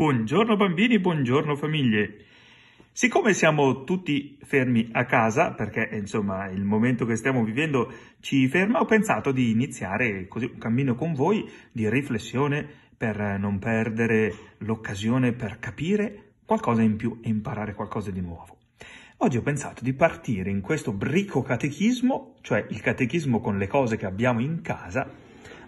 Buongiorno bambini, buongiorno famiglie. Siccome siamo tutti fermi a casa, perché insomma il momento che stiamo vivendo ci ferma, ho pensato di iniziare così un cammino con voi di riflessione per non perdere l'occasione per capire qualcosa in più e imparare qualcosa di nuovo. Oggi ho pensato di partire in questo bricco catechismo, cioè il catechismo con le cose che abbiamo in casa,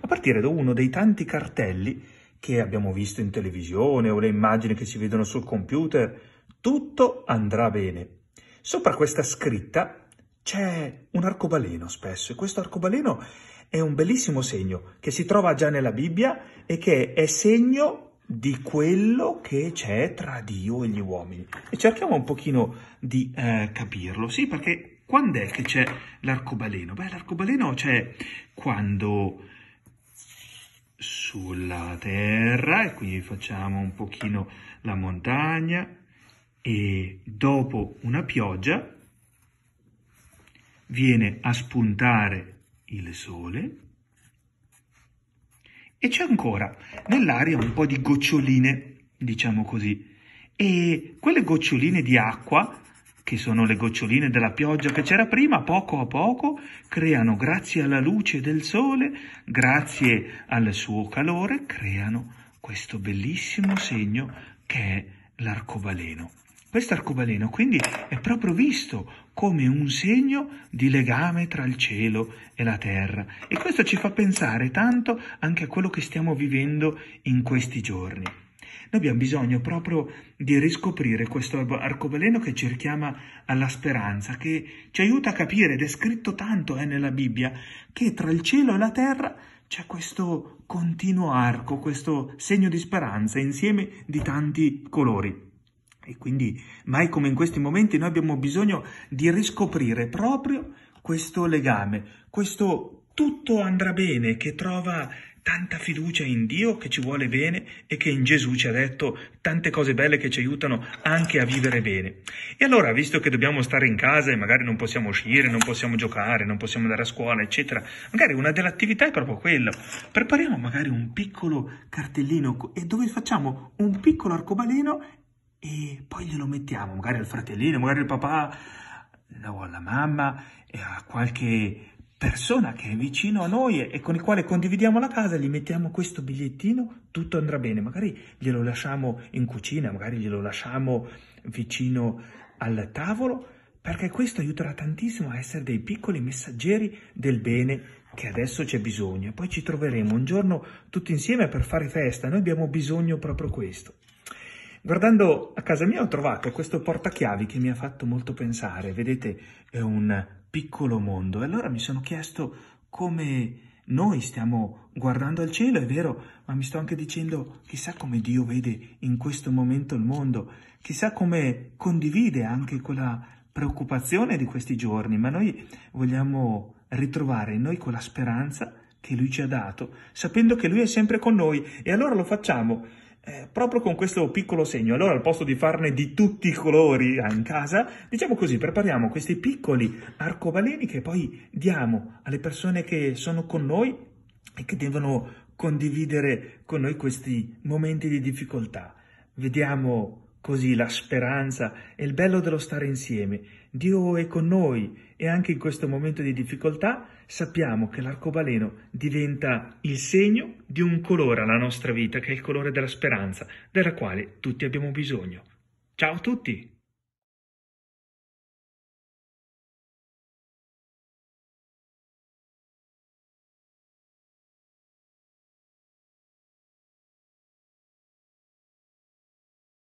a partire da uno dei tanti cartelli che abbiamo visto in televisione o le immagini che si vedono sul computer, tutto andrà bene. Sopra questa scritta c'è un arcobaleno spesso e questo arcobaleno è un bellissimo segno che si trova già nella Bibbia e che è segno di quello che c'è tra Dio e gli uomini. E cerchiamo un pochino di eh, capirlo, sì, perché quando è che c'è l'arcobaleno? Beh, l'arcobaleno c'è quando sulla terra e quindi facciamo un pochino la montagna e dopo una pioggia viene a spuntare il sole e c'è ancora nell'aria un po' di goccioline, diciamo così, e quelle goccioline di acqua che sono le goccioline della pioggia che c'era prima, poco a poco creano, grazie alla luce del sole, grazie al suo calore, creano questo bellissimo segno che è l'arcobaleno. Questo arcobaleno quindi è proprio visto come un segno di legame tra il cielo e la terra e questo ci fa pensare tanto anche a quello che stiamo vivendo in questi giorni. Noi abbiamo bisogno proprio di riscoprire questo arcobaleno che ci richiama alla speranza, che ci aiuta a capire, ed è scritto tanto eh, nella Bibbia, che tra il cielo e la terra c'è questo continuo arco, questo segno di speranza insieme di tanti colori. E quindi mai come in questi momenti noi abbiamo bisogno di riscoprire proprio questo legame, questo tutto andrà bene che trova tanta fiducia in Dio che ci vuole bene e che in Gesù ci ha detto tante cose belle che ci aiutano anche a vivere bene. E allora, visto che dobbiamo stare in casa e magari non possiamo uscire, non possiamo giocare, non possiamo andare a scuola, eccetera, magari una delle attività è proprio quella. Prepariamo magari un piccolo cartellino e dove facciamo un piccolo arcobaleno e poi glielo mettiamo, magari al fratellino, magari al papà o alla mamma, a qualche persona che è vicino a noi e con il quale condividiamo la casa, gli mettiamo questo bigliettino, tutto andrà bene. Magari glielo lasciamo in cucina, magari glielo lasciamo vicino al tavolo, perché questo aiuterà tantissimo a essere dei piccoli messaggeri del bene che adesso c'è bisogno. Poi ci troveremo un giorno tutti insieme per fare festa, noi abbiamo bisogno proprio questo. Guardando a casa mia ho trovato questo portachiavi che mi ha fatto molto pensare, vedete è un piccolo mondo. E allora mi sono chiesto come noi stiamo guardando al cielo, è vero, ma mi sto anche dicendo chissà come Dio vede in questo momento il mondo, chissà come condivide anche quella preoccupazione di questi giorni, ma noi vogliamo ritrovare in noi quella speranza che Lui ci ha dato, sapendo che Lui è sempre con noi e allora lo facciamo eh, proprio con questo piccolo segno. Allora, al posto di farne di tutti i colori ah, in casa, diciamo così, prepariamo questi piccoli arcobaleni che poi diamo alle persone che sono con noi e che devono condividere con noi questi momenti di difficoltà. Vediamo Così la speranza e il bello dello stare insieme. Dio è con noi e anche in questo momento di difficoltà sappiamo che l'arcobaleno diventa il segno di un colore alla nostra vita, che è il colore della speranza, della quale tutti abbiamo bisogno. Ciao a tutti!